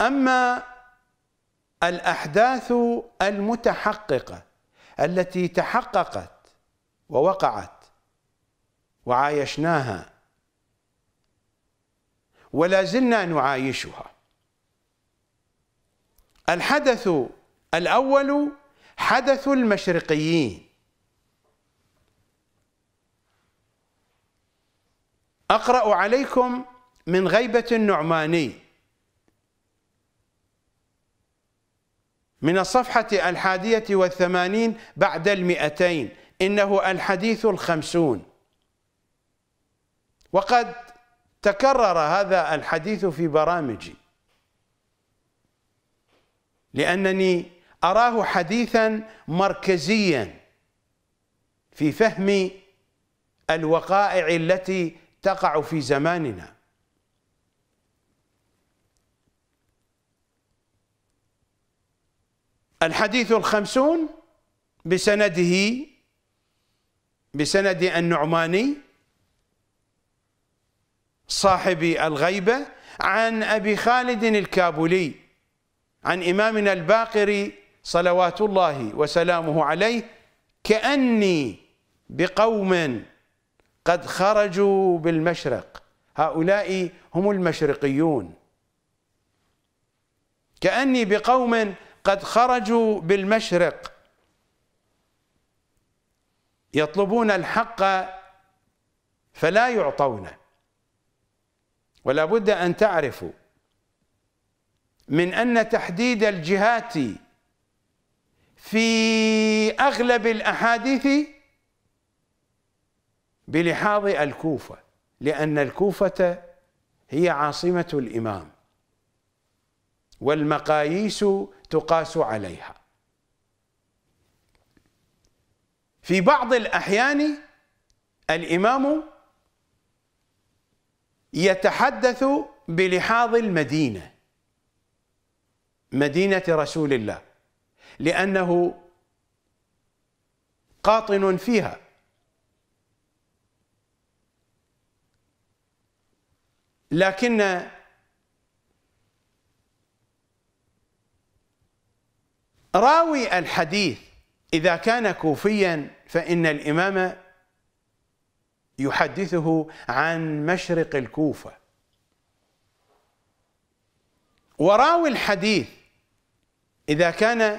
أما الأحداث المتحققة التي تحققت ووقعت وعايشناها ولا زلنا نعايشها الحدث الأول حدث المشرقيين أقرأ عليكم من غيبة النعماني من الصفحة الحادية والثمانين بعد المئتين إنه الحديث الخمسون وقد تكرر هذا الحديث في برامجي لأنني أراه حديثا مركزيا في فهم الوقائع التي تقع في زماننا الحديث الخمسون بسنده بسند النعماني صاحب الغيبة عن أبي خالد الكابولي عن إمامنا الباقر صلوات الله وسلامه عليه كأني بقوم قد خرجوا بالمشرق هؤلاء هم المشرقيون كأني بقوم قد خرجوا بالمشرق يطلبون الحق فلا يعطونه ولا بد أن تعرفوا من أن تحديد الجهات في أغلب الأحاديث بلحاظ الكوفة لأن الكوفة هي عاصمة الإمام والمقاييس تقاس عليها في بعض الأحيان الإمام يتحدث بلحاظ المدينة مدينة رسول الله لأنه قاطن فيها لكن راوي الحديث إذا كان كوفيا فإن الإمام يحدثه عن مشرق الكوفة وراوي الحديث إذا كان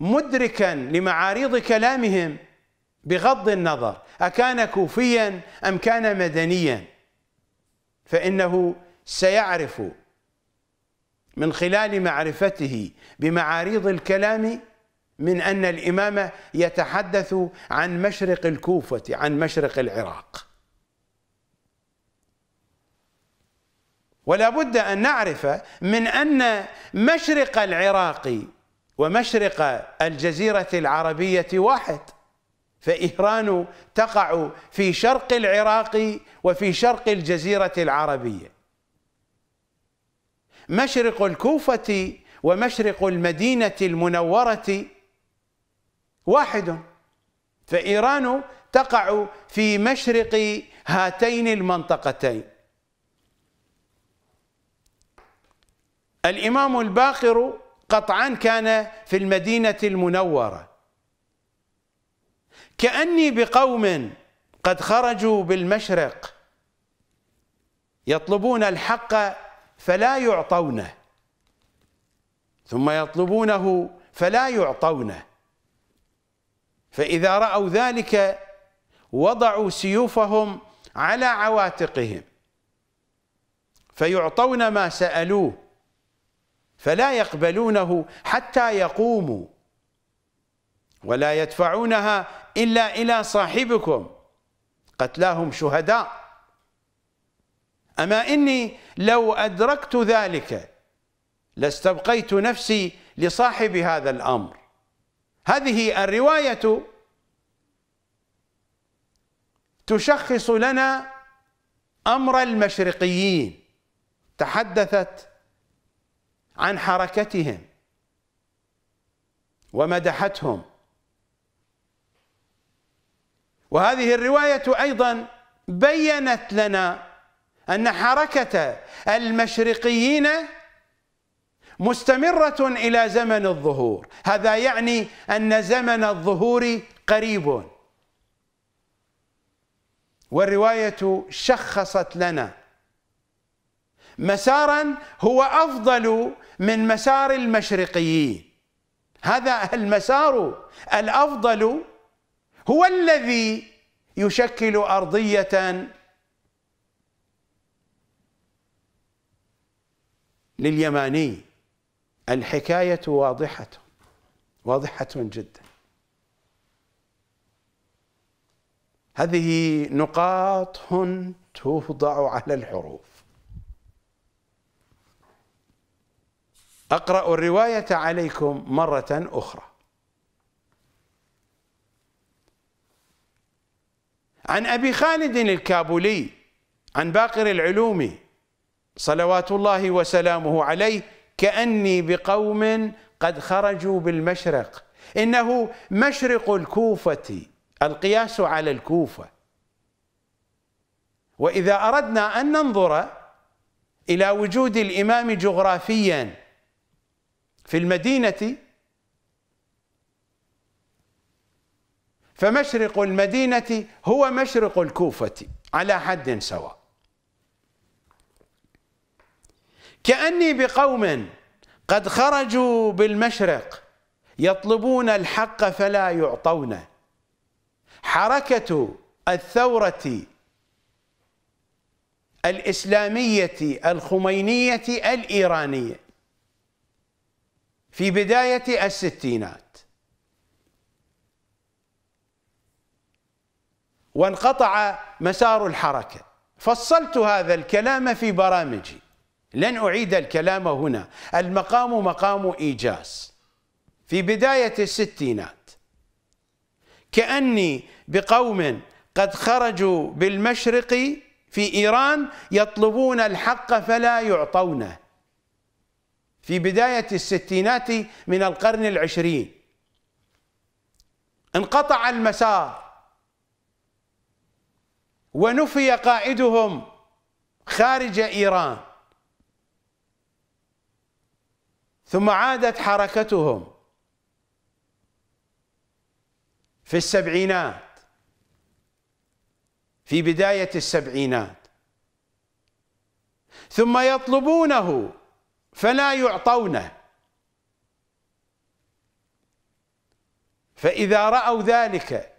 مدركا لمعاريض كلامهم بغض النظر أكان كوفيا أم كان مدنيا فإنه سيعرف من خلال معرفته بمعاريض الكلام من أن الإمام يتحدث عن مشرق الكوفة عن مشرق العراق ولا بد أن نعرف من أن مشرق العراق ومشرق الجزيرة العربية واحد فإيران تقع في شرق العراق وفي شرق الجزيرة العربية مشرق الكوفة ومشرق المدينة المنورة واحد فإيران تقع في مشرق هاتين المنطقتين الإمام الباقر قطعا كان في المدينة المنورة كأني بقوم قد خرجوا بالمشرق يطلبون الحق فلا يعطونه ثم يطلبونه فلا يعطونه فإذا رأوا ذلك وضعوا سيوفهم على عواتقهم فيعطون ما سألوه فلا يقبلونه حتى يقوموا ولا يدفعونها إلا إلى صاحبكم قتلاهم شهداء أما إني لو أدركت ذلك لاستبقيت نفسي لصاحب هذا الأمر هذه الرواية تشخص لنا أمر المشرقيين تحدثت عن حركتهم ومدحتهم وهذه الرواية أيضا بيّنت لنا أن حركة المشرقيين مستمرة إلى زمن الظهور هذا يعني أن زمن الظهور قريب والرواية شخصت لنا مسارا هو أفضل من مسار المشرقيين هذا المسار الأفضل هو الذي يشكل أرضية لليماني الحكاية واضحة واضحة جدا هذه نقاط توضع على الحروف أقرأ الرواية عليكم مرة أخرى عن أبي خالد الكابولي عن باقر العلومي صلوات الله وسلامه عليه كأني بقوم قد خرجوا بالمشرق إنه مشرق الكوفة القياس على الكوفة وإذا أردنا أن ننظر إلى وجود الإمام جغرافيا في المدينة فمشرق المدينة هو مشرق الكوفة على حد سواء كأني بقوم قد خرجوا بالمشرق يطلبون الحق فلا يعطونه حركة الثورة الإسلامية الخمينية الإيرانية في بداية الستينات وانقطع مسار الحركة فصلت هذا الكلام في برامجي لن أعيد الكلام هنا المقام مقام إيجاز في بداية الستينات كأني بقوم قد خرجوا بالمشرق في إيران يطلبون الحق فلا يعطونه في بداية الستينات من القرن العشرين انقطع المسار ونفي قائدهم خارج إيران ثم عادت حركتهم في السبعينات في بداية السبعينات ثم يطلبونه فلا يعطونه فإذا رأوا ذلك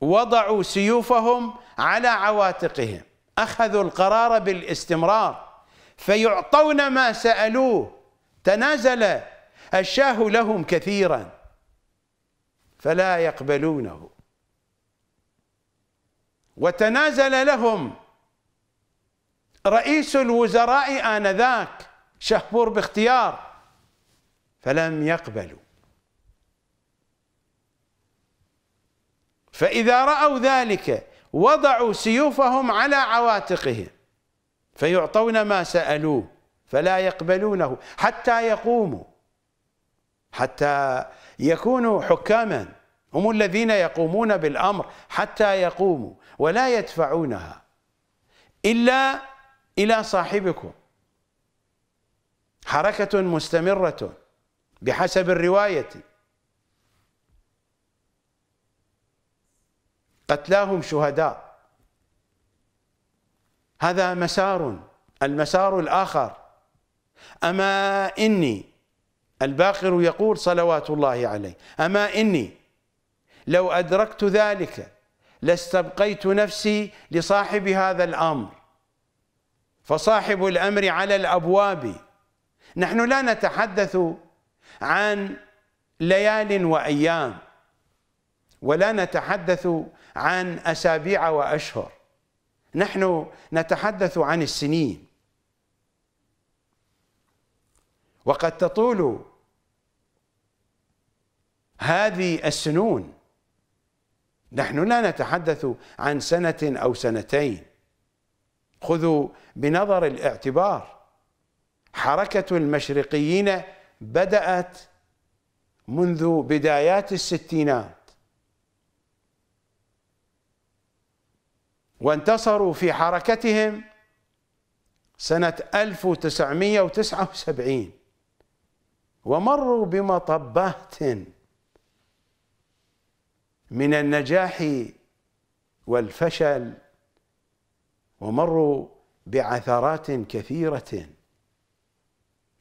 وضعوا سيوفهم على عواتقهم أخذوا القرار بالاستمرار فيعطون ما سألوه تنازل الشاه لهم كثيرا فلا يقبلونه وتنازل لهم رئيس الوزراء آنذاك شهبور باختيار فلم يقبلوا فإذا رأوا ذلك وضعوا سيوفهم على عواتقهم فيعطون ما سألوه فلا يقبلونه حتى يقوموا حتى يكونوا حكاما هم الذين يقومون بالأمر حتى يقوموا ولا يدفعونها إلا إلى صاحبكم حركة مستمرة بحسب الرواية قتلاهم شهداء هذا مسار المسار الآخر أما إني الباقر يقول صلوات الله عليه أما إني لو أدركت ذلك لاستبقيت نفسي لصاحب هذا الأمر فصاحب الأمر على الأبواب نحن لا نتحدث عن ليال وأيام ولا نتحدث عن أسابيع وأشهر نحن نتحدث عن السنين وقد تطول هذه السنون نحن لا نتحدث عن سنة أو سنتين خذوا بنظر الاعتبار حركة المشرقيين بدأت منذ بدايات الستينات وانتصروا في حركتهم سنة 1979 ومروا بمطبات من النجاح والفشل ومروا بعثرات كثيرة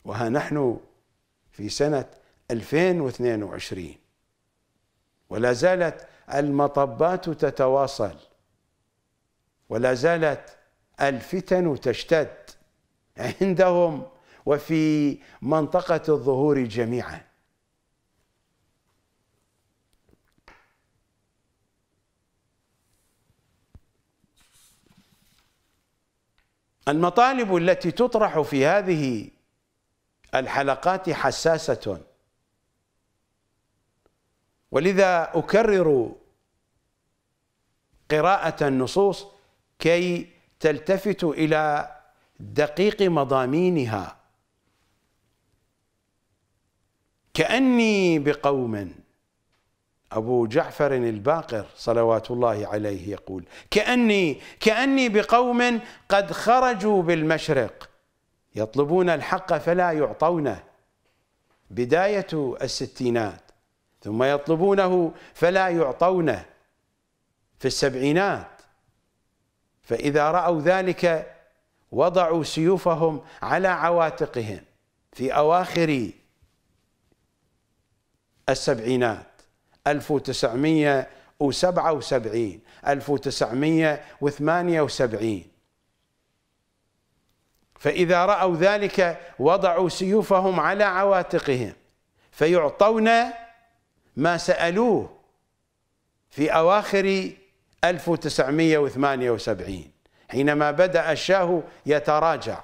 وها نحن في سنة 2022 ولا زالت المطبات تتواصل ولا زالت الفتن تشتد عندهم وفي منطقة الظهور جميعا المطالب التي تطرح في هذه الحلقات حساسة ولذا أكرر قراءة النصوص كي تلتفت إلى دقيق مضامينها كأني بقوم أبو جعفر الباقر صلوات الله عليه يقول كأني كأني بقوم قد خرجوا بالمشرق يطلبون الحق فلا يعطونه بداية الستينات ثم يطلبونه فلا يعطونه في السبعينات فإذا رأوا ذلك وضعوا سيوفهم على عواتقهم في أواخر السبعينات 1977 1978 فإذا رأوا ذلك وضعوا سيوفهم على عواتقهم فيعطون ما سألوه في أواخر 1978 حينما بدأ الشاه يتراجع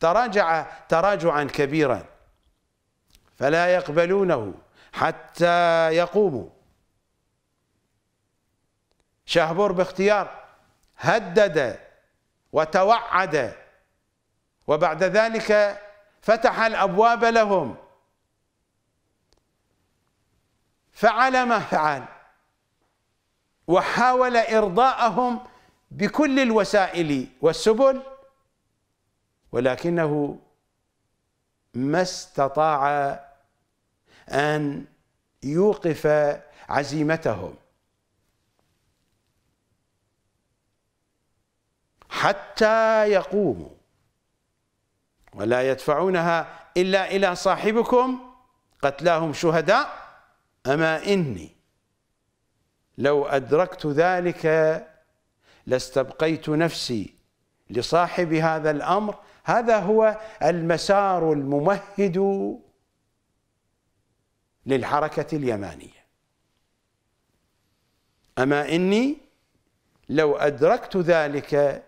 تراجع تراجعا كبيرا فلا يقبلونه حتى يقوموا شهبور باختيار هدد وتوعد وبعد ذلك فتح الابواب لهم فعل ما فعل وحاول ارضاءهم بكل الوسائل والسبل ولكنه ما استطاع ان يوقف عزيمتهم حتى يقوموا ولا يدفعونها الا الى صاحبكم قتلاهم شهداء اما اني لو ادركت ذلك لاستبقيت نفسي لصاحب هذا الامر هذا هو المسار الممهد للحركة اليمانية أما إني لو أدركت ذلك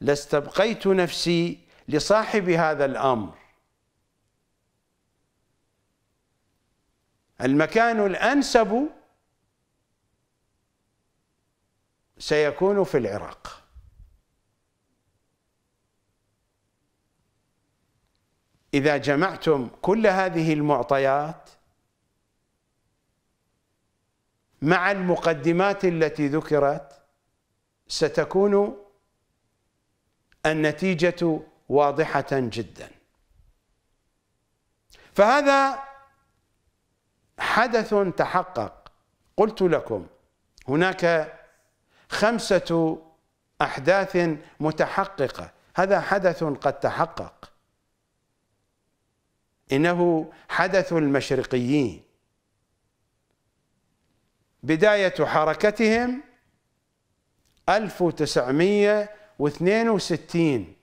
لاستبقيت نفسي لصاحب هذا الأمر المكان الأنسب سيكون في العراق إذا جمعتم كل هذه المعطيات مع المقدمات التي ذكرت ستكون النتيجة واضحة جدا فهذا حدث تحقق قلت لكم هناك خمسة أحداث متحققة هذا حدث قد تحقق إنه حدث المشرقيين بداية حركتهم 1962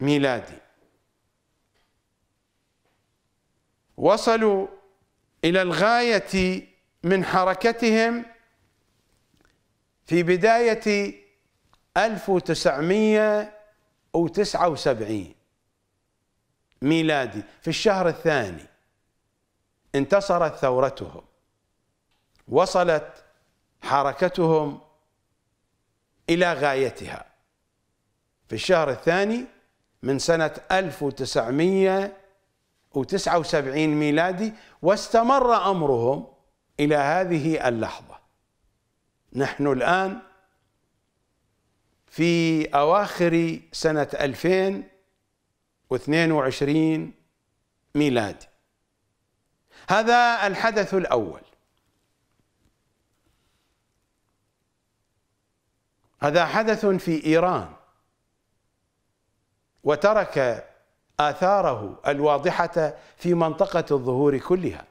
ميلادي وصلوا إلى الغاية من حركتهم في بداية 1979 ميلادي في الشهر الثاني انتصرت ثورتهم وصلت حركتهم إلى غايتها في الشهر الثاني من سنة 1979 ميلادي واستمر أمرهم إلى هذه اللحظة نحن الآن في أواخر سنة 2022 ميلادي هذا الحدث الأول هذا حدث في ايران وترك اثاره الواضحه في منطقه الظهور كلها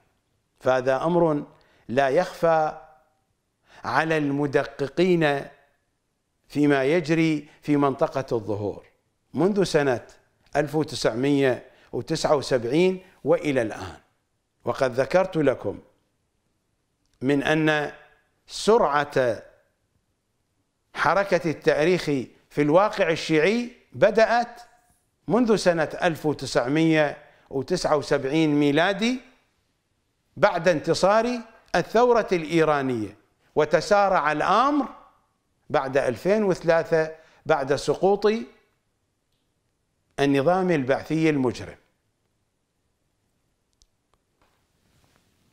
فهذا امر لا يخفى على المدققين فيما يجري في منطقه الظهور منذ سنه 1979 والى الان وقد ذكرت لكم من ان سرعه حركة التاريخ في الواقع الشيعي بدأت منذ سنة 1979 ميلادي بعد انتصار الثورة الإيرانية وتسارع الأمر بعد 2003 بعد سقوط النظام البعثي المجرم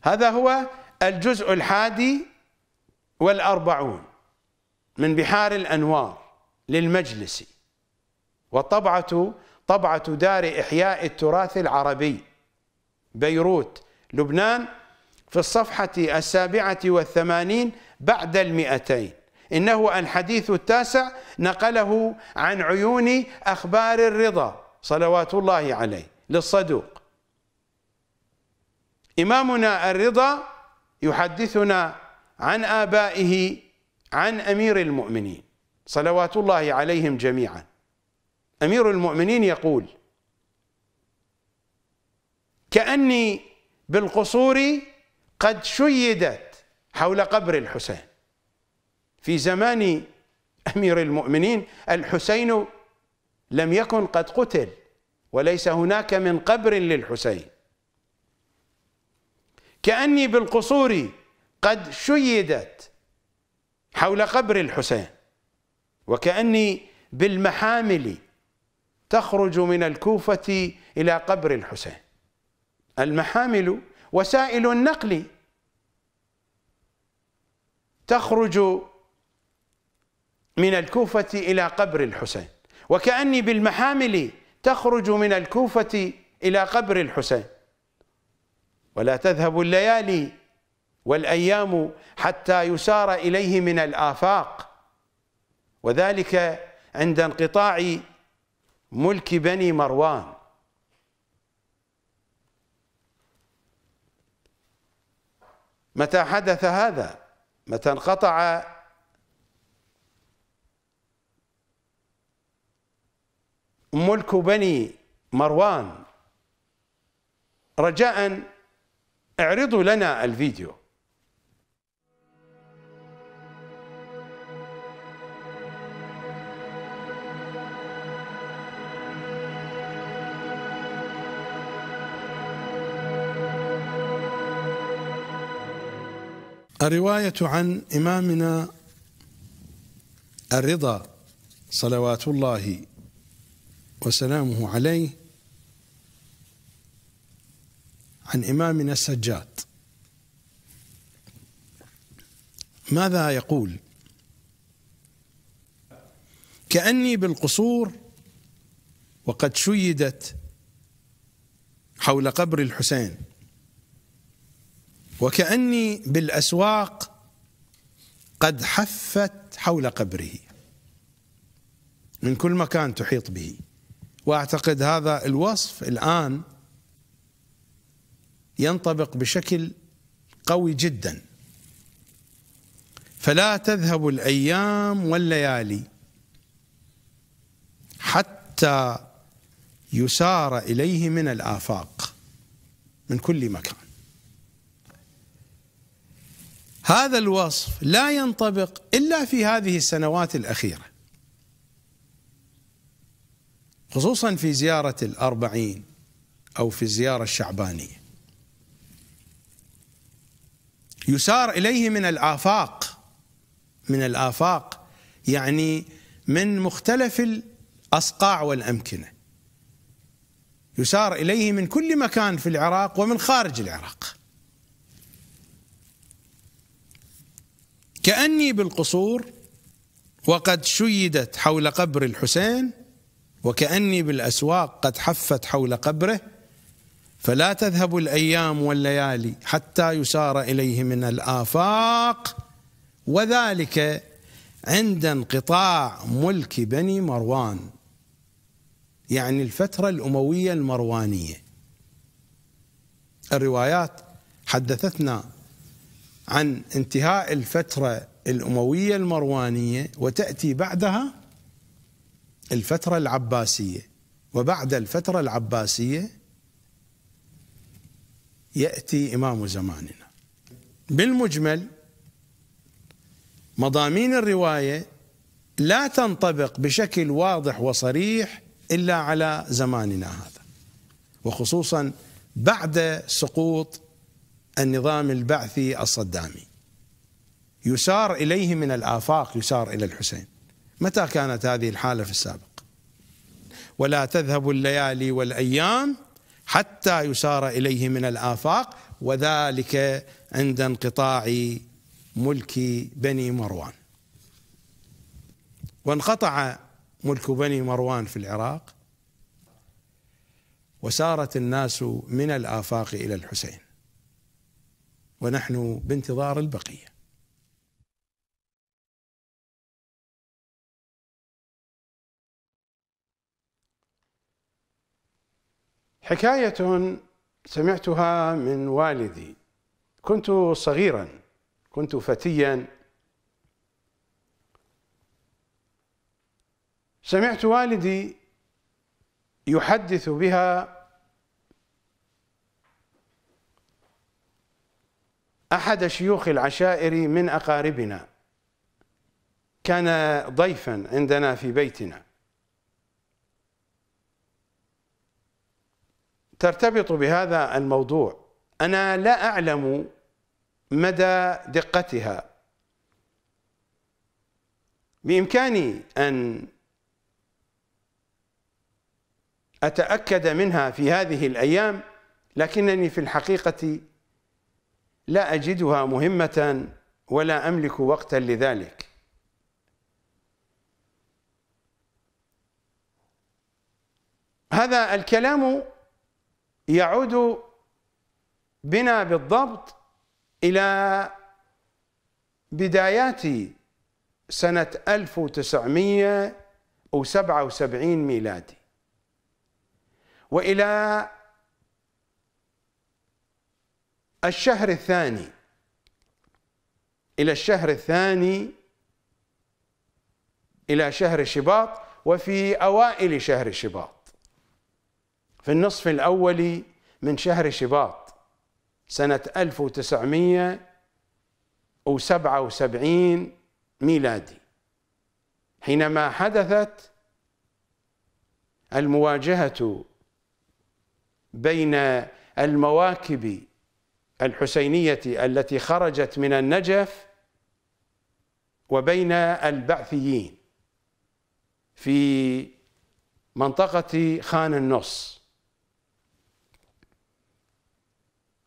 هذا هو الجزء الحادي والأربعون من بحار الأنوار للمجلس وطبعة طبعة دار إحياء التراث العربي بيروت لبنان في الصفحة السابعة والثمانين بعد المئتين إنه الحديث التاسع نقله عن عيون أخبار الرضا صلوات الله عليه للصدوق إمامنا الرضا يحدثنا عن آبائه عن أمير المؤمنين صلوات الله عليهم جميعا أمير المؤمنين يقول كأني بالقصور قد شيدت حول قبر الحسين في زمان أمير المؤمنين الحسين لم يكن قد قتل وليس هناك من قبر للحسين كأني بالقصور قد شيدت حول قبر الحسين وكأني بالمحامل تخرج من الكوفة إلى قبر الحسين المحامل وسائل النقل تخرج من الكوفة إلى قبر الحسين وكأني بالمحامل تخرج من الكوفة إلى قبر الحسين ولا تذهب الليالي والايام حتى يسار اليه من الافاق وذلك عند انقطاع ملك بني مروان متى حدث هذا متى انقطع ملك بني مروان رجاء اعرضوا لنا الفيديو الرواية عن إمامنا الرضا صلوات الله وسلامه عليه عن إمامنا السجاد ماذا يقول كأني بالقصور وقد شيدت حول قبر الحسين وكأني بالأسواق قد حفت حول قبره من كل مكان تحيط به واعتقد هذا الوصف الان ينطبق بشكل قوي جدا فلا تذهب الايام والليالي حتى يسار اليه من الافاق من كل مكان هذا الوصف لا ينطبق الا في هذه السنوات الاخيره خصوصا في زياره الاربعين او في الزياره الشعبانيه يسار اليه من الافاق من الافاق يعني من مختلف الاصقاع والامكنه يسار اليه من كل مكان في العراق ومن خارج العراق كأني بالقصور وقد شيدت حول قبر الحسين وكأني بالأسواق قد حفت حول قبره فلا تذهب الأيام والليالي حتى يسار إليه من الآفاق وذلك عند انقطاع ملك بني مروان يعني الفترة الأموية المروانية الروايات حدثتنا عن انتهاء الفترة الأموية المروانية وتأتي بعدها الفترة العباسية وبعد الفترة العباسية يأتي إمام زماننا بالمجمل مضامين الرواية لا تنطبق بشكل واضح وصريح إلا على زماننا هذا وخصوصا بعد سقوط النظام البعثي الصدامي يسار اليه من الافاق يسار الى الحسين متى كانت هذه الحاله في السابق ولا تذهب الليالي والايام حتى يسار اليه من الافاق وذلك عند انقطاع ملك بني مروان وانقطع ملك بني مروان في العراق وسارت الناس من الافاق الى الحسين ونحن بانتظار البقيه حكايه سمعتها من والدي كنت صغيرا كنت فتيا سمعت والدي يحدث بها أحد شيوخ العشائر من أقاربنا كان ضيفا عندنا في بيتنا ترتبط بهذا الموضوع أنا لا أعلم مدى دقتها بإمكاني أن أتأكد منها في هذه الأيام لكنني في الحقيقة لا أجدها مهمة ولا أملك وقتا لذلك هذا الكلام يعود بنا بالضبط إلى بدايات سنة 1977 ميلادي وإلى الشهر الثاني إلى الشهر الثاني إلى شهر شباط وفي أوائل شهر شباط في النصف الأول من شهر شباط سنة 1977 ميلادي حينما حدثت المواجهة بين المواكب الحسينية التي خرجت من النجف وبين البعثيين في منطقة خان النص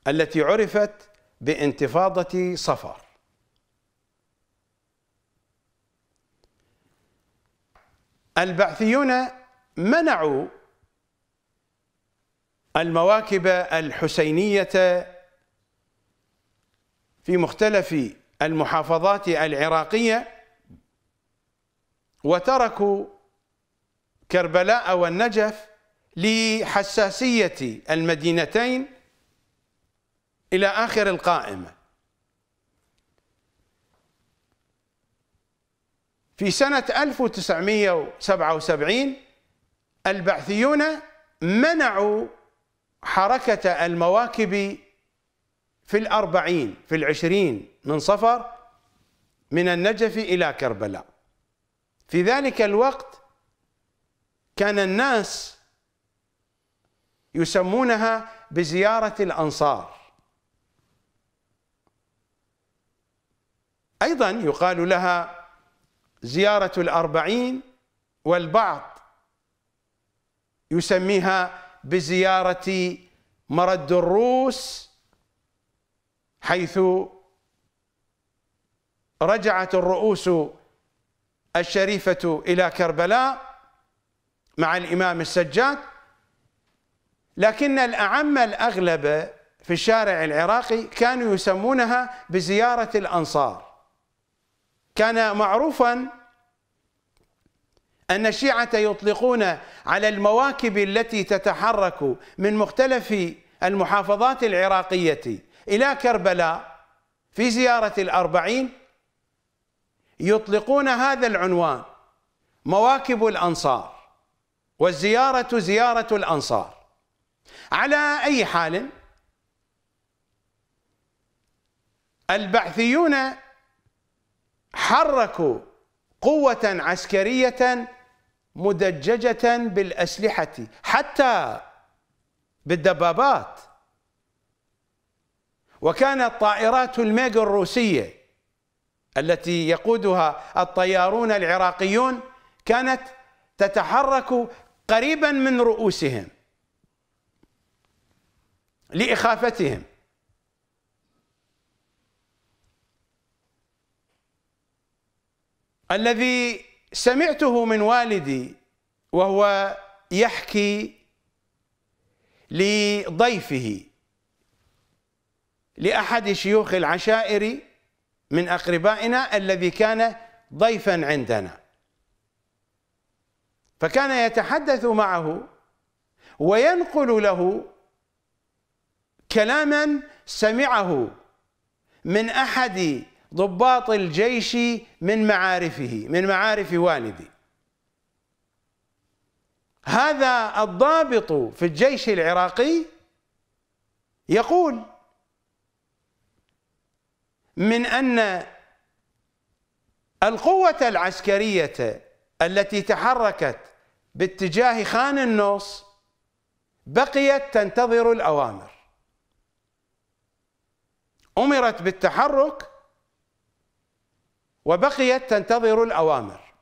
التي عرفت بانتفاضة صفر البعثيون منعوا المواكب الحسينية في مختلف المحافظات العراقية وتركوا كربلاء والنجف لحساسية المدينتين إلى آخر القائمة في سنة 1977 البعثيون منعوا حركة المواكب في الأربعين في العشرين من صفر من النجف إلى كربلاء في ذلك الوقت كان الناس يسمونها بزيارة الأنصار أيضا يقال لها زيارة الأربعين والبعض يسميها بزيارة مرد الروس حيث رجعت الرؤوس الشريفة إلى كربلاء مع الإمام السجاد لكن الأعم الأغلب في الشارع العراقي كانوا يسمونها بزيارة الأنصار كان معروفا أن الشيعة يطلقون على المواكب التي تتحرك من مختلف المحافظات العراقية إلى كربلاء في زيارة الأربعين يطلقون هذا العنوان مواكب الأنصار والزيارة زيارة الأنصار على أي حال البعثيون حركوا قوة عسكرية مدججة بالأسلحة حتى بالدبابات وكانت طائرات الميغ الروسية التي يقودها الطيارون العراقيون كانت تتحرك قريبا من رؤوسهم لإخافتهم الذي سمعته من والدي وهو يحكي لضيفه لأحد شيوخ العشائر من أقربائنا الذي كان ضيفا عندنا فكان يتحدث معه وينقل له كلاما سمعه من أحد ضباط الجيش من معارفه من معارف والدي هذا الضابط في الجيش العراقي يقول من أن القوة العسكرية التي تحركت باتجاه خان النص بقيت تنتظر الأوامر أمرت بالتحرك وبقيت تنتظر الأوامر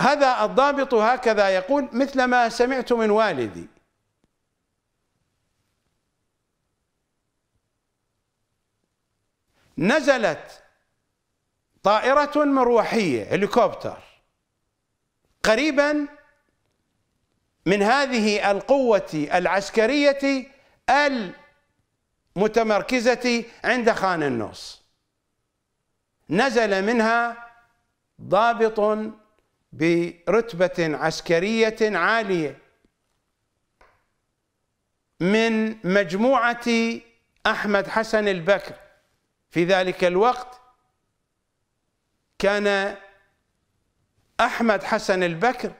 هذا الضابط هكذا يقول مثل ما سمعت من والدي نزلت طائرة مروحية هليكوبتر قريبا من هذه القوة العسكرية المتمركزة عند خان النص نزل منها ضابط برتبة عسكرية عالية من مجموعة أحمد حسن البكر في ذلك الوقت كان أحمد حسن البكر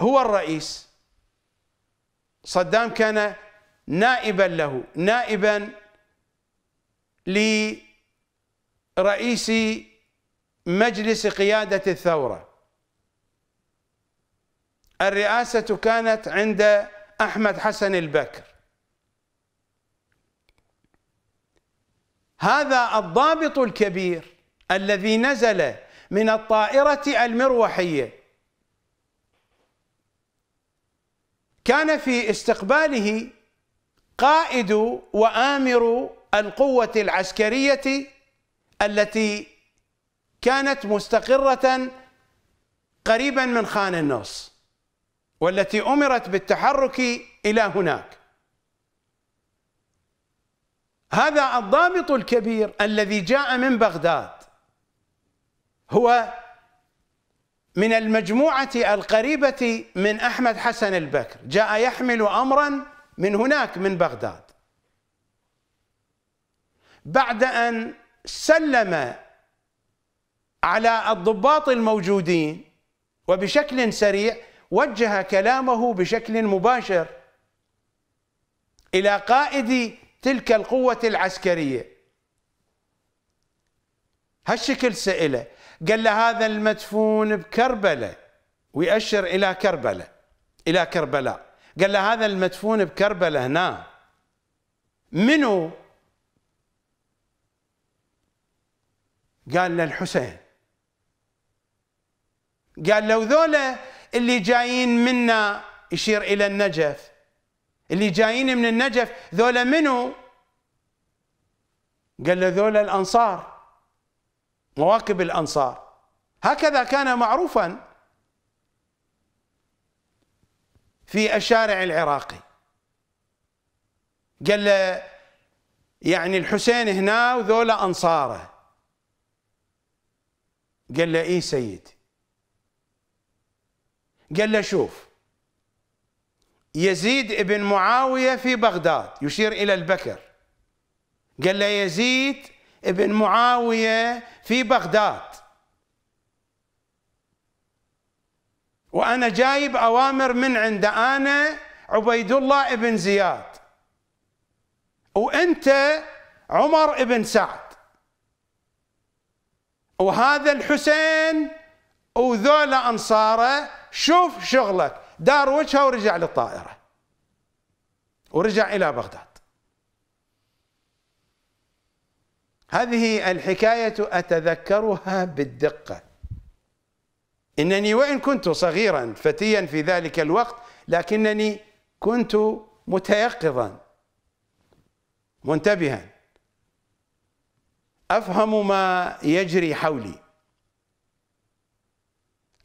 هو الرئيس صدام كان نائبا له نائبا لرئيس مجلس قيادة الثورة الرئاسة كانت عند أحمد حسن البكر هذا الضابط الكبير الذي نزل من الطائرة المروحية كان في استقباله قائد وآمر القوة العسكرية التي كانت مستقرة قريبا من خان النص والتي أمرت بالتحرك إلى هناك هذا الضابط الكبير الذي جاء من بغداد هو من المجموعة القريبة من أحمد حسن البكر جاء يحمل أمرا من هناك من بغداد بعد أن سلم على الضباط الموجودين وبشكل سريع وجه كلامه بشكل مباشر إلى قائد تلك القوة العسكرية هالشكل سئله قال له هذا المدفون بكربلة ويأشر إلى كربلة إلى كربلاء قال له هذا المدفون بكربلة هنا منو قال له الحسين قال لو ذولا اللي جايين منا يشير إلى النجف اللي جايين من النجف ذولا منو قال له ذولا الأنصار مواكب الأنصار هكذا كان معروفا في الشارع العراقي قال له يعني الحسين هنا وذولا أنصاره قال له إيه سيدي قال له شوف يزيد ابن معاوية في بغداد يشير إلى البكر قال له يزيد ابن معاوية في بغداد وأنا جايب أوامر من عند أنا عبيد الله ابن زياد وأنت عمر ابن سعد وهذا الحسين وذولا أنصاره شوف شغلك دار وجهه ورجع للطائرة ورجع إلى بغداد هذه الحكاية أتذكرها بالدقة إنني وإن كنت صغيرا فتيا في ذلك الوقت لكنني كنت متيقظا منتبها أفهم ما يجري حولي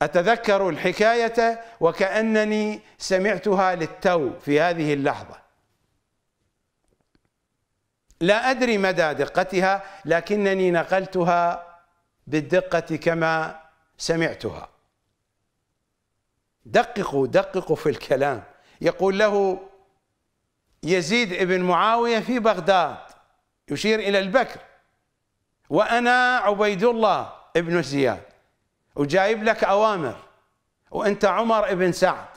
أتذكر الحكاية وكأنني سمعتها للتو في هذه اللحظة لا أدري مدى دقتها لكنني نقلتها بالدقة كما سمعتها دققوا دققوا في الكلام يقول له يزيد ابن معاوية في بغداد يشير إلى البكر وأنا عبيد الله ابن زياد وجايب لك أوامر وأنت عمر بن سعد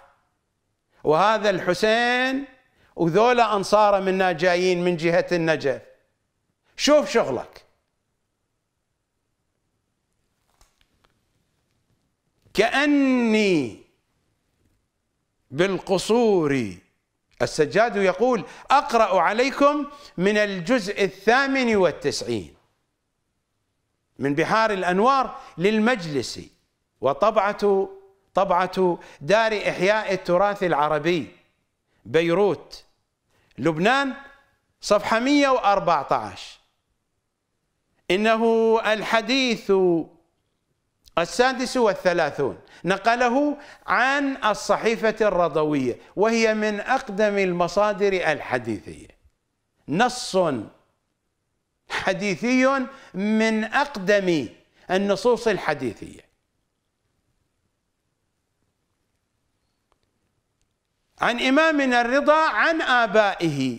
وهذا الحسين وذولا أنصار منا جايين من جهة النجف شوف شغلك كأني بالقصور السجاد يقول أقرأ عليكم من الجزء الثامن والتسعين من بحار الأنوار للمجلس وطبعة طبعة دار إحياء التراث العربي بيروت لبنان صفحة 114 إنه الحديث السادس والثلاثون نقله عن الصحيفة الرضوية وهي من أقدم المصادر الحديثية نص حديثي من أقدم النصوص الحديثية عن إمامنا الرضا عن آبائه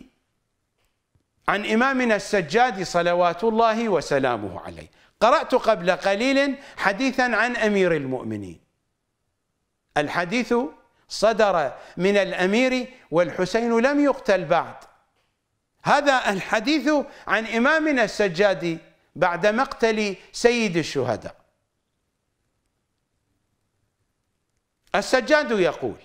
عن إمامنا السجاد صلوات الله وسلامه عليه قرأت قبل قليل حديثا عن أمير المؤمنين الحديث صدر من الأمير والحسين لم يقتل بعد هذا الحديث عن إمامنا السجادي بعد مقتل سيد الشهداء السجاد يقول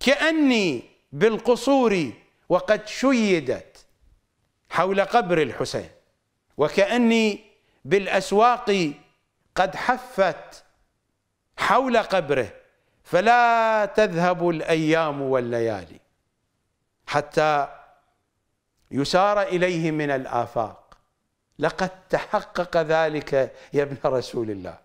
كأني بالقصور وقد شيدت حول قبر الحسين وكأني بالأسواق قد حفت حول قبره فلا تذهب الأيام والليالي حتى يسار اليه من الافاق لقد تحقق ذلك يا ابن رسول الله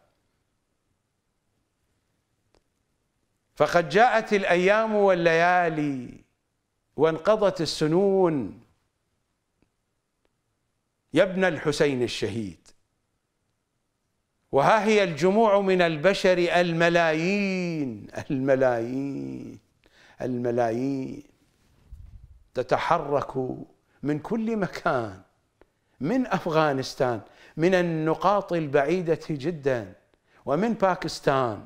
فقد جاءت الايام والليالي وانقضت السنون يا ابن الحسين الشهيد وها هي الجموع من البشر الملايين الملايين الملايين تتحرك من كل مكان من افغانستان من النقاط البعيده جدا ومن باكستان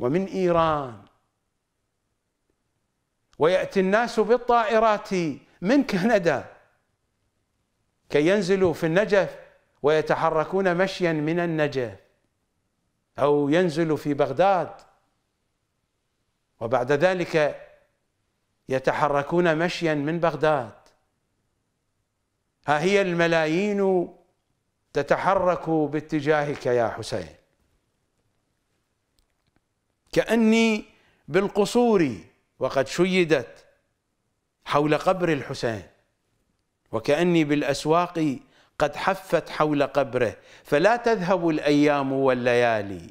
ومن ايران وياتي الناس بالطائرات من كندا كي ينزلوا في النجف ويتحركون مشيا من النجف او ينزلوا في بغداد وبعد ذلك يتحركون مشيا من بغداد ها هي الملايين تتحرك باتجاهك يا حسين كأني بالقصور وقد شيدت حول قبر الحسين وكأني بالأسواق قد حفت حول قبره فلا تذهب الأيام والليالي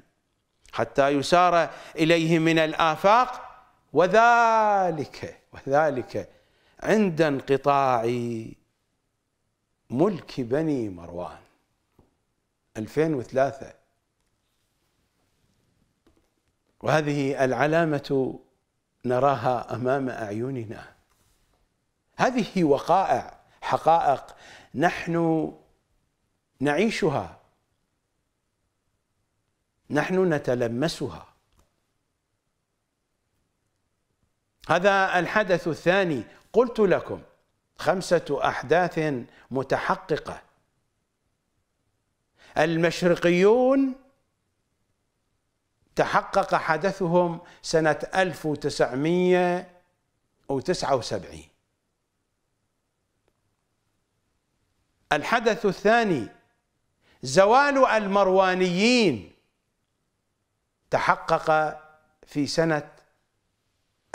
حتى يسار إليه من الآفاق وذلك وذلك عند انقطاعي ملك بني مروان 2003 وهذه العلامة نراها أمام أعيننا هذه وقائع حقائق نحن نعيشها نحن نتلمسها هذا الحدث الثاني قلت لكم خمسة أحداث متحققة المشرقيون تحقق حدثهم سنة 1979 الحدث الثاني زوال المروانيين تحقق في سنة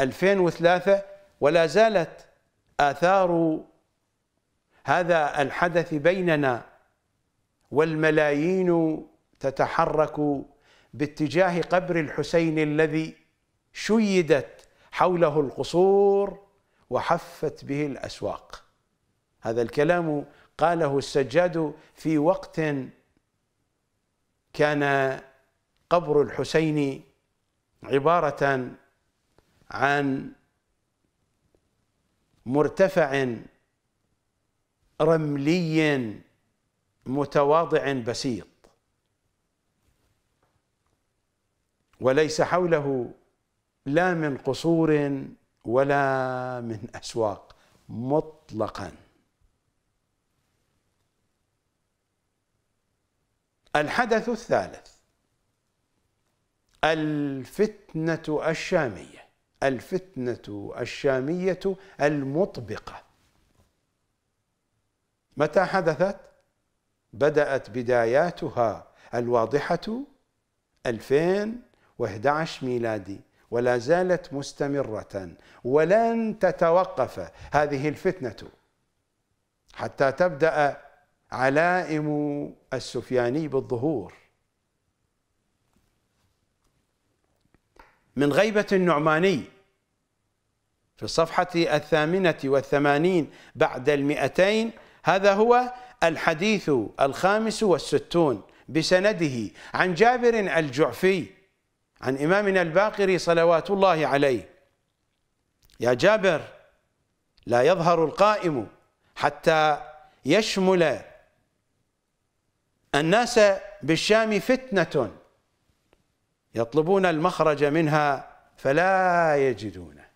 2003 ولا زالت آثار هذا الحدث بيننا والملايين تتحرك باتجاه قبر الحسين الذي شيدت حوله القصور وحفت به الأسواق هذا الكلام قاله السجاد في وقت كان قبر الحسين عبارة عن مرتفع رملي متواضع بسيط وليس حوله لا من قصور ولا من اسواق مطلقا الحدث الثالث الفتنه الشاميه الفتنة الشامية المطبقة متى حدثت؟ بدأت بداياتها الواضحة 2011 ميلادي ولا زالت مستمرة ولن تتوقف هذه الفتنة حتى تبدأ علائم السفياني بالظهور من غيبة النعماني في الصفحة الثامنة والثمانين بعد المئتين هذا هو الحديث الخامس والستون بسنده عن جابر الجعفي عن إمامنا الباقر صلوات الله عليه يا جابر لا يظهر القائم حتى يشمل الناس بالشام فتنة يطلبون المخرج منها فلا يجدونه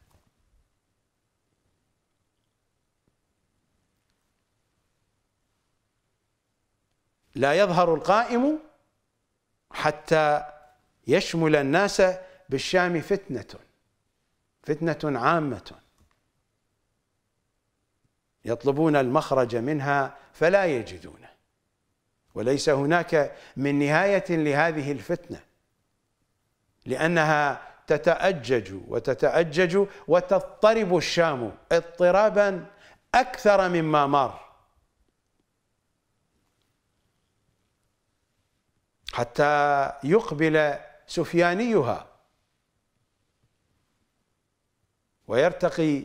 لا يظهر القائم حتى يشمل الناس بالشام فتنة فتنة عامة يطلبون المخرج منها فلا يجدونه وليس هناك من نهاية لهذه الفتنه لأنها تتأجج وتتأجج وتضطرب الشام اضطرابا أكثر مما مر حتى يقبل سفيانيها ويرتقي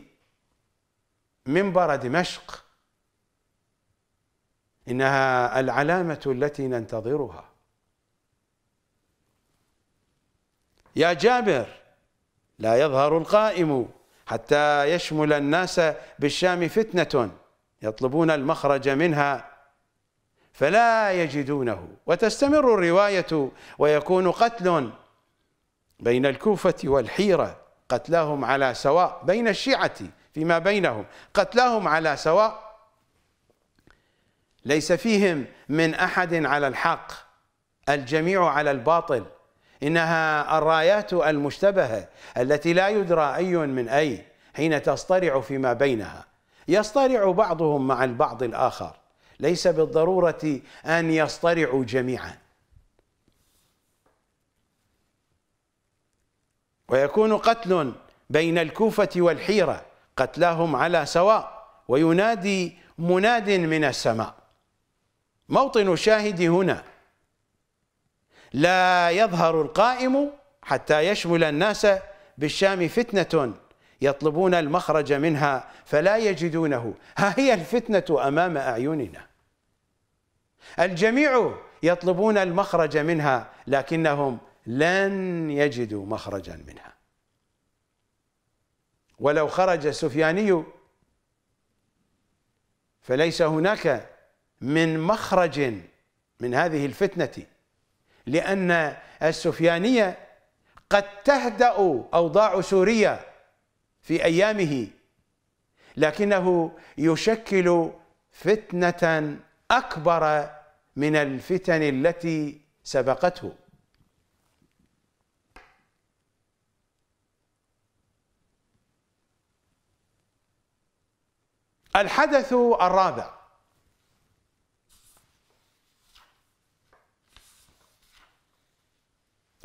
منبر دمشق إنها العلامة التي ننتظرها يا جابر لا يظهر القائم حتى يشمل الناس بالشام فتنة يطلبون المخرج منها فلا يجدونه وتستمر الرواية ويكون قتل بين الكوفة والحيرة قتلاهم على سواء بين الشيعة فيما بينهم قتلاهم على سواء ليس فيهم من أحد على الحق الجميع على الباطل إنها الرايات المشتبهة التي لا يدرى أي من أي حين تصطرع فيما بينها يصطرع بعضهم مع البعض الآخر ليس بالضرورة أن يصطرعوا جميعا ويكون قتل بين الكوفة والحيرة قتلاهم على سواء وينادي مناد من السماء موطن الشاهد هنا لا يظهر القائم حتى يشمل الناس بالشام فتنة يطلبون المخرج منها فلا يجدونه ها هي الفتنة أمام أعيننا الجميع يطلبون المخرج منها لكنهم لن يجدوا مخرجا منها ولو خرج السفياني فليس هناك من مخرج من هذه الفتنه لأن السفيانية قد تهدأ أوضاع سوريا في أيامه لكنه يشكل فتنة أكبر من الفتن التي سبقته الحدث الرابع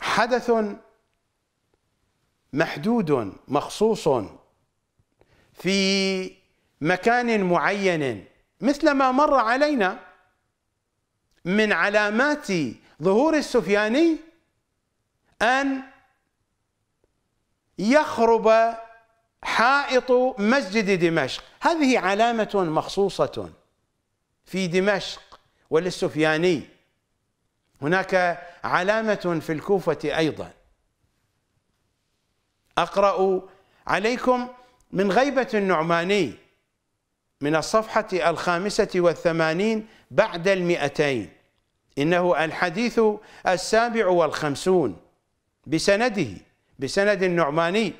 حدث محدود مخصوص في مكان معين مثل ما مر علينا من علامات ظهور السفياني أن يخرب حائط مسجد دمشق هذه علامة مخصوصة في دمشق وللسفياني هناك علامة في الكوفة أيضا أقرأ عليكم من غيبة النعماني من الصفحة الخامسة والثمانين بعد المئتين إنه الحديث السابع والخمسون بسنده بسند النعماني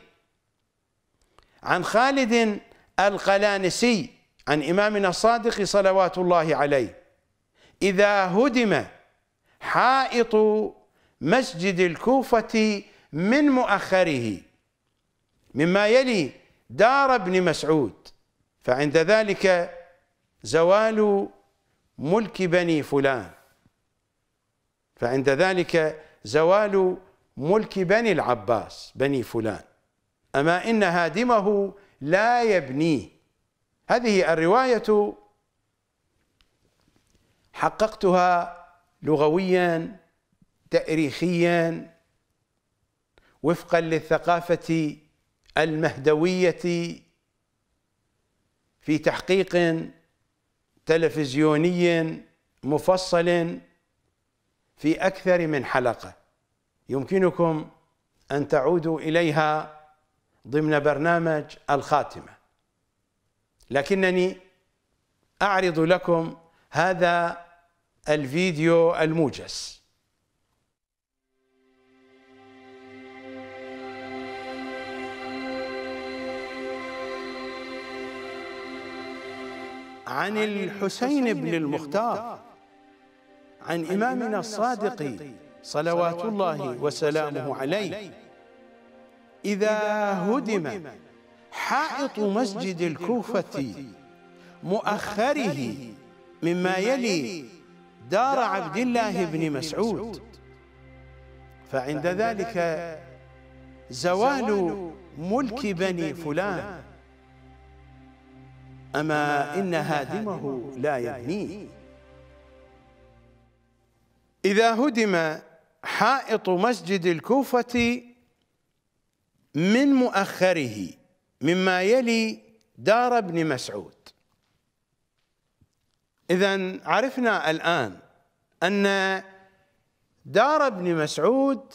عن خالد القلانسي عن إمامنا الصادق صلوات الله عليه إذا هدم حائط مسجد الكوفة من مؤخره مما يلي دار ابن مسعود فعند ذلك زوال ملك بني فلان فعند ذلك زوال ملك بني العباس بني فلان أما إن هادمه لا يبنيه هذه الرواية حققتها لغويا تاريخيا وفقا للثقافه المهدويه في تحقيق تلفزيوني مفصل في اكثر من حلقه يمكنكم ان تعودوا اليها ضمن برنامج الخاتمه لكنني اعرض لكم هذا الفيديو الموجز عن الحسين بن المختار عن إمامنا الصادق صلوات الله وسلامه عليه إذا هدم حائط مسجد الكوفة مؤخره مما يلي دار عبد الله بن مسعود فعند ذلك زوال ملك بني فلان أما إن هادمه لا يبنيه إذا هدم حائط مسجد الكوفة من مؤخره مما يلي دار ابن مسعود إذا عرفنا الآن أن دار ابن مسعود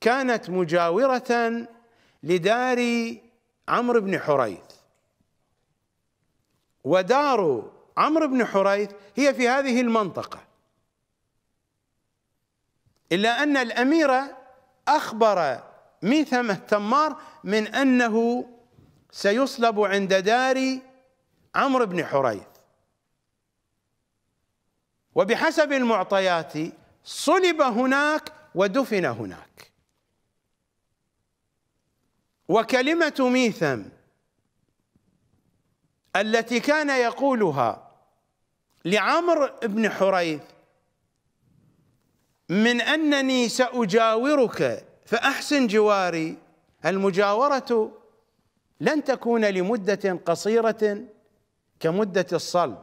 كانت مجاورة لدار عمرو بن حريث ودار عمرو بن حريث هي في هذه المنطقة إلا أن الأمير أخبر ميثم التمار من أنه سيصلب عند دار عمرو بن حريث وبحسب المعطيات صلب هناك ودفن هناك وكلمة ميثم التي كان يقولها لعمر بن حريث من أنني سأجاورك فأحسن جواري المجاورة لن تكون لمدة قصيرة كمدة الصلب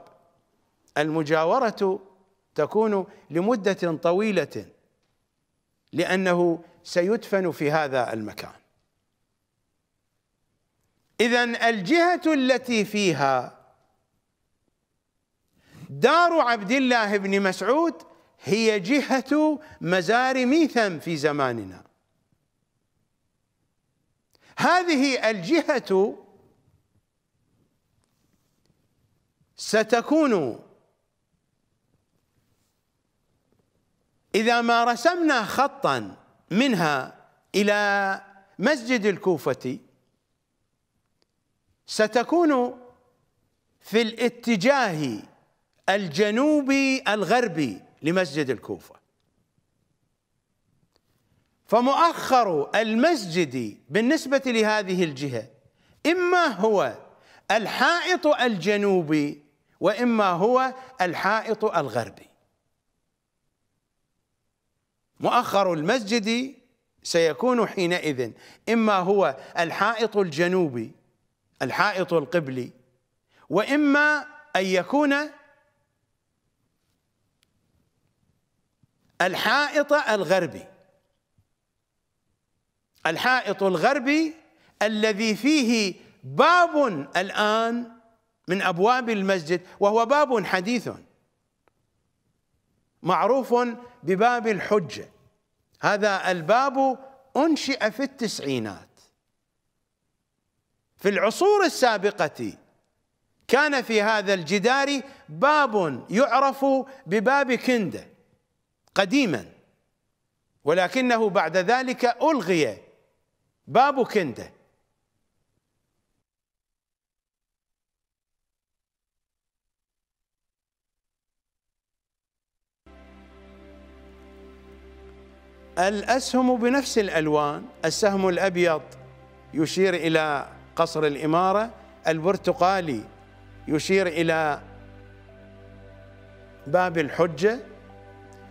المجاورة تكون لمدة طويلة لأنه سيدفن في هذا المكان إذا الجهة التي فيها دار عبد الله بن مسعود هي جهة مزار ميثم في زماننا هذه الجهة ستكون إذا ما رسمنا خطا منها إلى مسجد الكوفة ستكون في الاتجاه الجنوبي الغربي لمسجد الكوفة فمؤخر المسجد بالنسبة لهذه الجهة إما هو الحائط الجنوبي وإما هو الحائط الغربي مؤخر المسجد سيكون حينئذ إما هو الحائط الجنوبي الحائط القبلي وإما أن يكون الحائط الغربي الحائط الغربي الذي فيه باب الآن من أبواب المسجد وهو باب حديث معروف بباب الحجة هذا الباب أنشئ في التسعينات في العصور السابقة كان في هذا الجدار باب يعرف بباب كندة قديما ولكنه بعد ذلك ألغي باب كنده الأسهم بنفس الألوان السهم الأبيض يشير إلى قصر الإمارة البرتقالي يشير إلى باب الحجة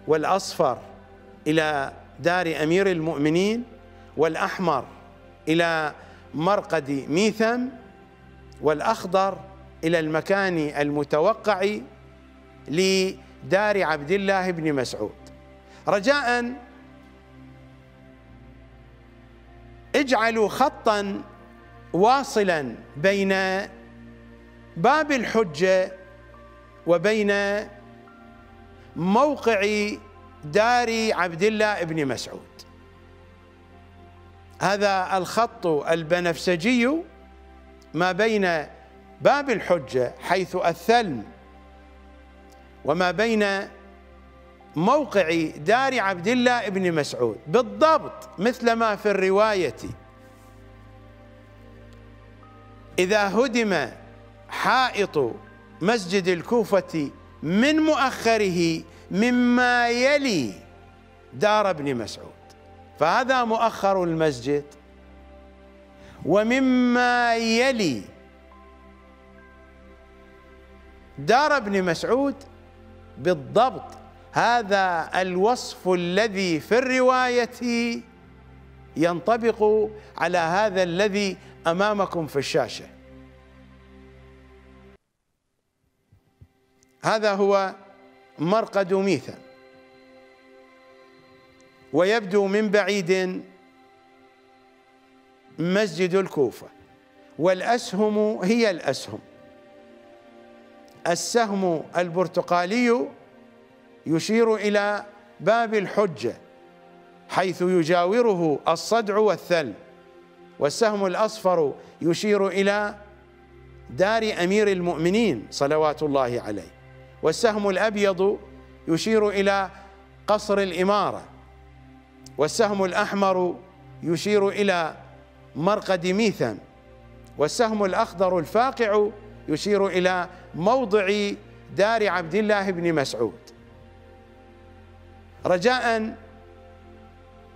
والأصفر إلى دار أمير المؤمنين والأحمر إلى مرقد ميثم والأخضر إلى المكان المتوقع لدار عبد الله بن مسعود رجاءً اجعلوا خطا واصلا بين باب الحجه وبين موقع دار عبد الله بن مسعود هذا الخط البنفسجي ما بين باب الحجه حيث الثلم وما بين موقع دار عبد الله بن مسعود بالضبط مثل ما في الرواية إذا هدم حائط مسجد الكوفة من مؤخره مما يلي دار ابن مسعود فهذا مؤخر المسجد ومما يلي دار ابن مسعود بالضبط هذا الوصف الذي في الروايه ينطبق على هذا الذي امامكم في الشاشه هذا هو مرقد ميثا ويبدو من بعيد مسجد الكوفه والاسهم هي الاسهم السهم البرتقالي يشير إلى باب الحجة حيث يجاوره الصدع والثل والسهم الأصفر يشير إلى دار أمير المؤمنين صلوات الله عليه والسهم الأبيض يشير إلى قصر الإمارة والسهم الأحمر يشير إلى مرقد ميثم والسهم الأخضر الفاقع يشير إلى موضع دار عبد الله بن مسعود رجاء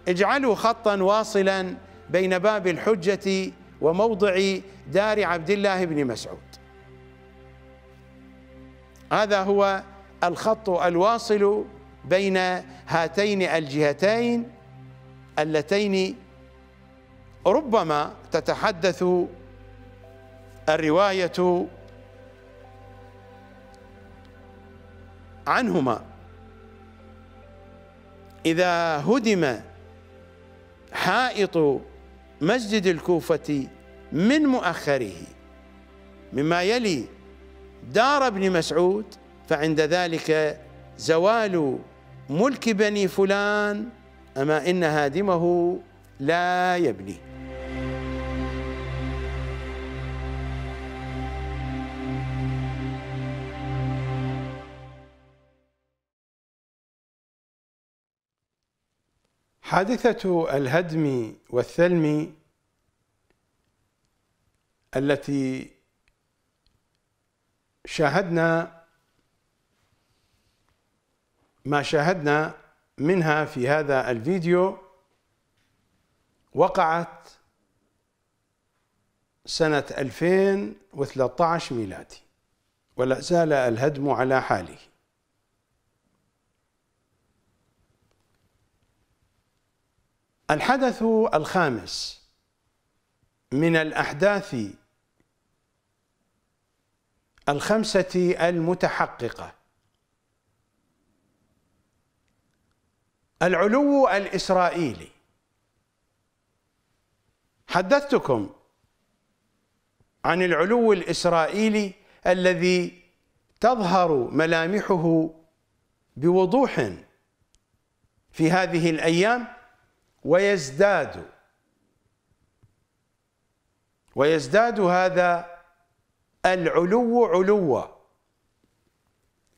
اجعلوا خطا واصلا بين باب الحجه وموضع دار عبد الله بن مسعود هذا هو الخط الواصل بين هاتين الجهتين اللتين ربما تتحدث الروايه عنهما إذا هدم حائط مسجد الكوفة من مؤخره مما يلي دار ابن مسعود فعند ذلك زوال ملك بني فلان أما إن هادمه لا يبني حادثة الهدم والثلم التي شاهدنا ما شاهدنا منها في هذا الفيديو وقعت سنة 2013 ميلادي ولا زال الهدم على حاله الحدث الخامس من الأحداث الخمسة المتحققة العلو الإسرائيلي حدثتكم عن العلو الإسرائيلي الذي تظهر ملامحه بوضوح في هذه الأيام ويزداد ويزداد هذا العلو علوا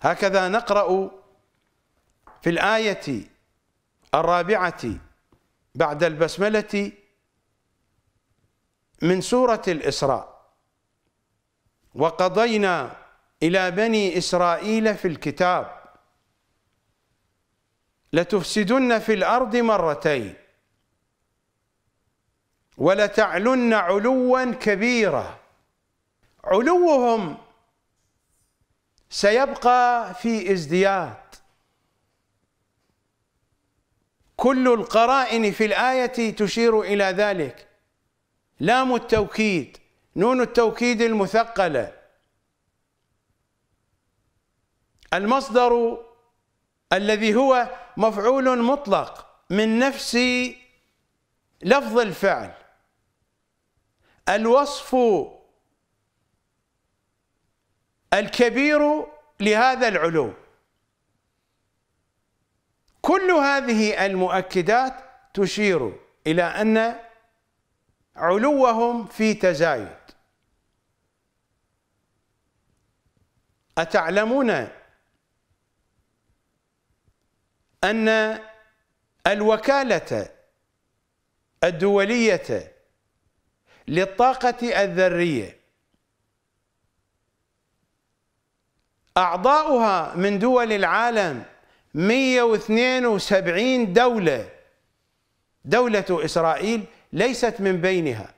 هكذا نقرأ في الآية الرابعة بعد البسملة من سورة الإسراء وقضينا إلى بني إسرائيل في الكتاب لتفسدن في الأرض مرتين ولتعلن علوا كبيرا علوهم سيبقى في ازدياد كل القرائن في الآية تشير إلى ذلك لام التوكيد نون التوكيد المثقلة المصدر الذي هو مفعول مطلق من نفس لفظ الفعل الوصف الكبير لهذا العلو كل هذه المؤكدات تشير إلى أن علوهم في تزايد أتعلمون أن الوكالة الدولية للطاقة الذرية أعضاؤها من دول العالم 172 دولة دولة إسرائيل ليست من بينها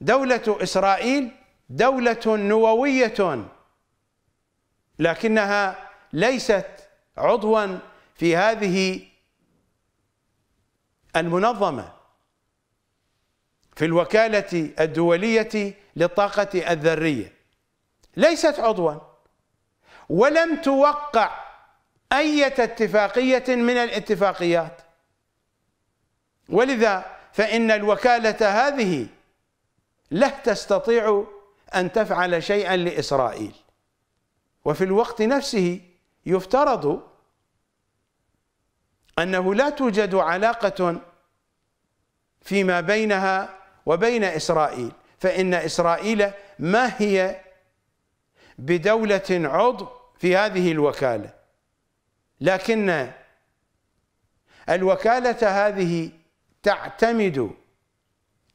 دولة إسرائيل دولة نووية لكنها ليست عضوا في هذه المنظمه في الوكالة الدولية للطاقة الذرية ليست عضوا ولم توقع أي اتفاقية من الاتفاقيات ولذا فإن الوكالة هذه لا تستطيع أن تفعل شيئا لإسرائيل وفي الوقت نفسه يفترض أنه لا توجد علاقة فيما بينها وبين إسرائيل فإن إسرائيل ما هي بدولة عضو في هذه الوكالة لكن الوكالة هذه تعتمد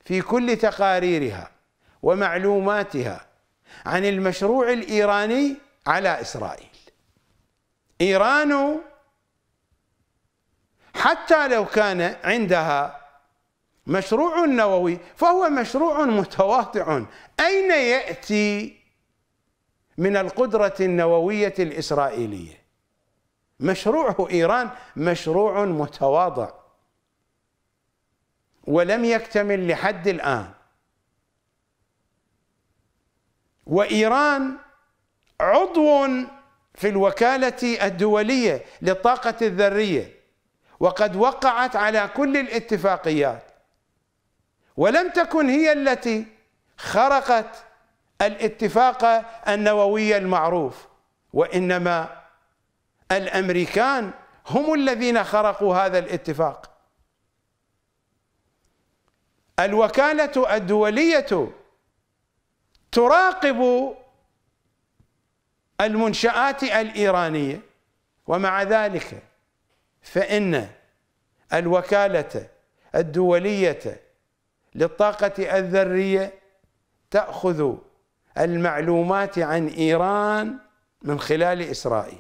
في كل تقاريرها ومعلوماتها عن المشروع الإيراني على إسرائيل إيران حتى لو كان عندها مشروع النووي فهو مشروع متواضع أين يأتي من القدرة النووية الإسرائيلية مشروع إيران مشروع متواضع ولم يكتمل لحد الآن وإيران عضو في الوكالة الدولية للطاقة الذرية وقد وقعت على كل الاتفاقيات ولم تكن هي التي خرقت الاتفاق النووي المعروف وانما الامريكان هم الذين خرقوا هذا الاتفاق الوكاله الدوليه تراقب المنشآت الإيرانية ومع ذلك فإن الوكالة الدولية للطاقة الذرية تأخذ المعلومات عن إيران من خلال إسرائيل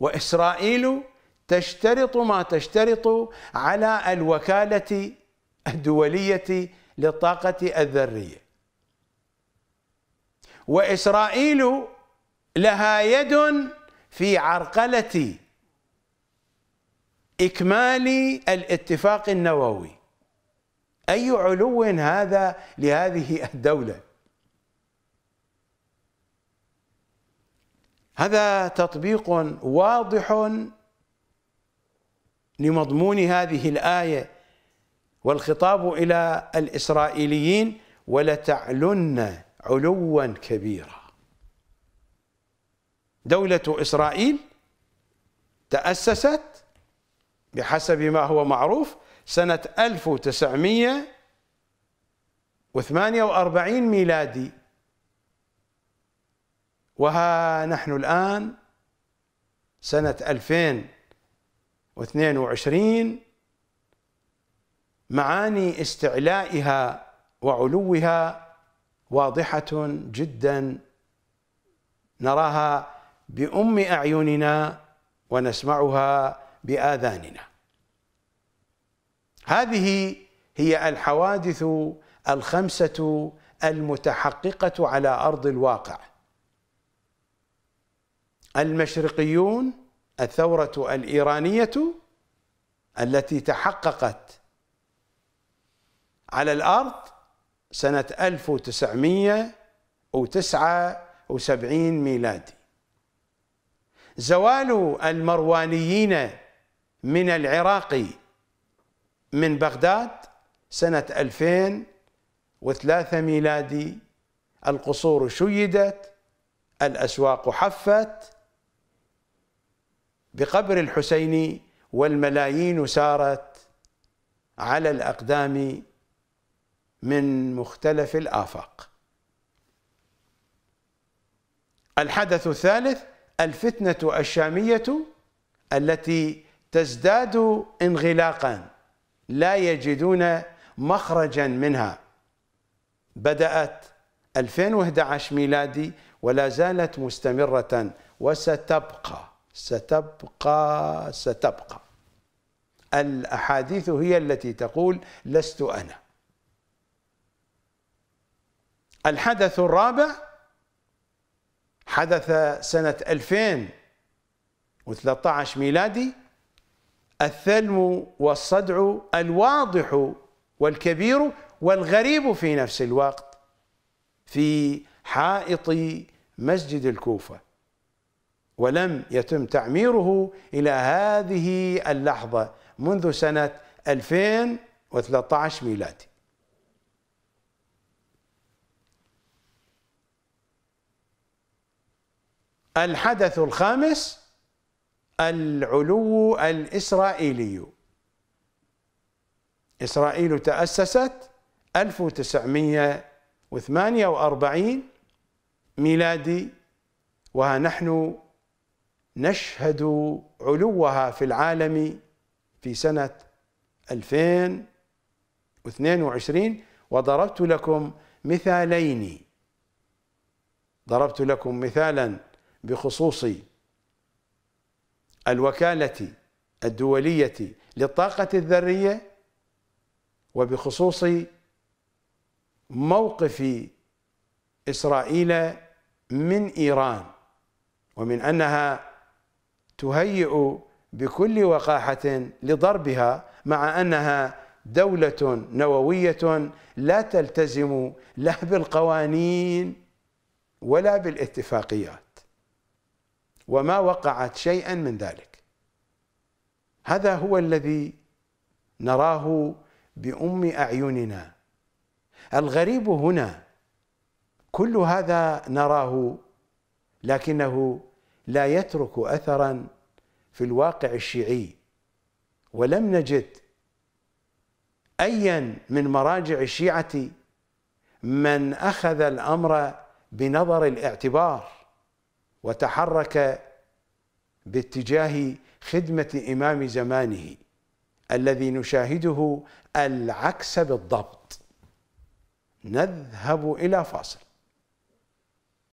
وإسرائيل تشترط ما تشترط على الوكالة الدولية للطاقة الذرية وإسرائيل لها يد في عرقلة إكمال الاتفاق النووي أي علو هذا لهذه الدولة هذا تطبيق واضح لمضمون هذه الآية والخطاب إلى الإسرائيليين ولتعلن علوا كبيرا دولة إسرائيل تأسست بحسب ما هو معروف سنة 1948 ميلادي وها نحن الآن سنة 2022 معاني استعلائها وعلوها واضحة جدا نراها بأم أعيننا ونسمعها باذاننا هذه هي الحوادث الخمسه المتحققه على ارض الواقع المشرقيون الثوره الايرانيه التي تحققت على الارض سنه 1979 ميلادي زوال المروانيين من العراق من بغداد سنة 2003 ميلادي القصور شيدت الأسواق حفت بقبر الحسين والملايين سارت على الأقدام من مختلف الآفاق الحدث الثالث الفتنة الشامية التي تزداد انغلاقا لا يجدون مخرجا منها بدأت 2011 ميلادي ولا زالت مستمرة وستبقى ستبقى ستبقى الأحاديث هي التي تقول لست أنا الحدث الرابع حدث سنة 2013 ميلادي الثلم والصدع الواضح والكبير والغريب في نفس الوقت في حائط مسجد الكوفة ولم يتم تعميره إلى هذه اللحظة منذ سنة 2013 ميلادي الحدث الخامس العلو الإسرائيلي إسرائيل تأسست 1948 ميلادي وها نحن نشهد علوها في العالم في سنة 2022 وضربت لكم مثالين ضربت لكم مثالا بخصوص الوكالة الدولية للطاقة الذرية وبخصوص موقف إسرائيل من إيران ومن أنها تهيئ بكل وقاحة لضربها مع أنها دولة نووية لا تلتزم لا بالقوانين ولا بالاتفاقيات وما وقعت شيئا من ذلك هذا هو الذي نراه بأم أعيننا الغريب هنا كل هذا نراه لكنه لا يترك أثرا في الواقع الشيعي ولم نجد أيا من مراجع الشيعة من أخذ الأمر بنظر الاعتبار وتحرك باتجاه خدمة إمام زمانه الذي نشاهده العكس بالضبط نذهب إلى فاصل